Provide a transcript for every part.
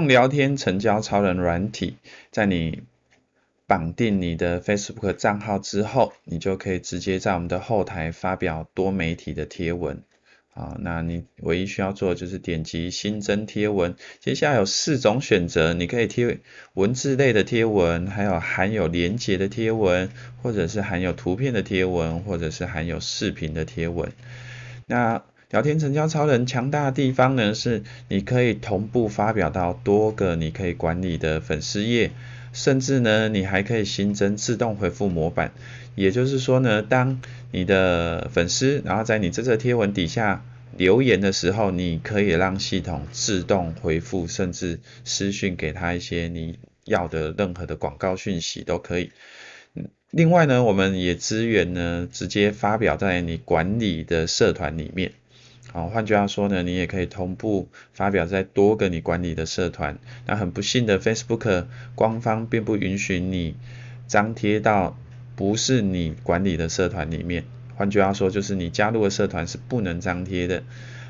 用聊天成交超人软体，在你绑定你的 Facebook 账号之后，你就可以直接在我们的后台发表多媒体的贴文。啊，那你唯一需要做的就是点击新增贴文，接下来有四种选择，你可以贴文字类的贴文，还有含有链接的贴文，或者是含有图片的贴文，或者是含有视频的贴文。那聊天成交超人强大的地方呢，是你可以同步发表到多个你可以管理的粉丝页，甚至呢，你还可以新增自动回复模板。也就是说呢，当你的粉丝然后在你这则贴文底下留言的时候，你可以让系统自动回复，甚至私讯给他一些你要的任何的广告讯息都可以。另外呢，我们也支援呢，直接发表在你管理的社团里面。好，换句话说呢，你也可以同步发表在多个你管理的社团。那很不幸的，Facebook 官方并不允许你张贴到不是你管理的社团里面。换句话说，就是你加入的社团是不能张贴的。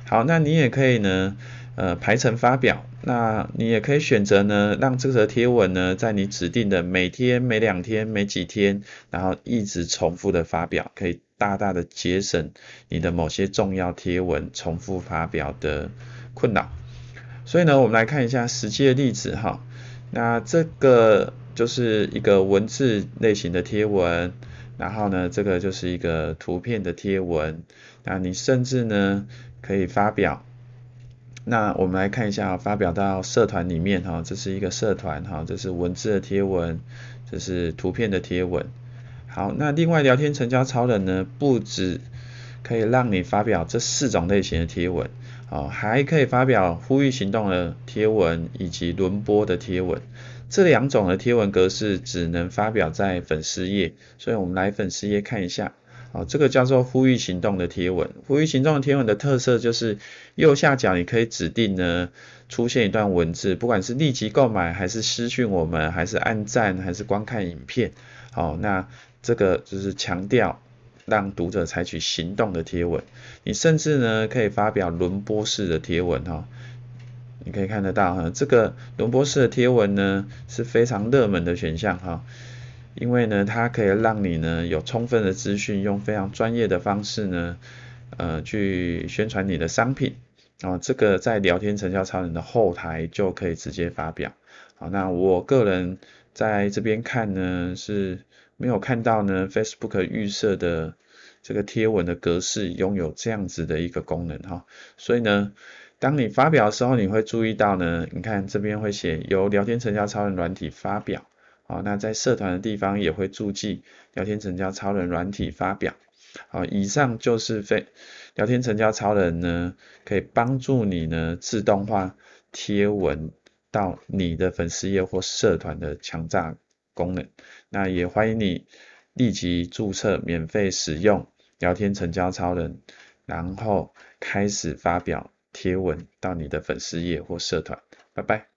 好，那你也可以呢，呃，排成发表。那你也可以选择呢，让这个贴文呢，在你指定的每天、每两天、每几天，然后一直重复的发表，可以。大大的节省你的某些重要贴文重复发表的困扰，所以呢，我们来看一下实际的例子哈。那这个就是一个文字类型的贴文，然后呢，这个就是一个图片的贴文。那你甚至呢可以发表。那我们来看一下，发表到社团里面哈，这是一个社团哈，这是文字的贴文，这是图片的贴文。好，那另外聊天成交超人呢，不止可以让你发表这四种类型的贴文，啊，还可以发表呼吁行动的贴文以及轮播的贴文。这两种的贴文格式只能发表在粉丝页，所以我们来粉丝页看一下。好，这个叫做呼吁行动的贴文。呼吁行动的贴文的特色就是右下角你可以指定呢出现一段文字，不管是立即购买、还是私讯我们、还是按赞、还是观看影片。好，那这个就是强调让读者采取行动的贴文。你甚至呢可以发表轮播式的贴文哈，你可以看得到哈，这个轮播式的贴文呢是非常热门的选项哈。因为呢，它可以让你呢有充分的资讯，用非常专业的方式呢，呃，去宣传你的商品。啊，这个在聊天成交超人的后台就可以直接发表。好，那我个人在这边看呢，是没有看到呢 Facebook 预设的这个贴文的格式拥有这样子的一个功能哈。所以呢，当你发表的时候，你会注意到呢，你看这边会写由聊天成交超人软体发表。好，那在社团的地方也会注记聊天成交超人软体发表。好，以上就是非聊天成交超人呢，可以帮助你呢自动化贴文到你的粉丝页或社团的强炸功能。那也欢迎你立即注册免费使用聊天成交超人，然后开始发表贴文到你的粉丝页或社团。拜拜。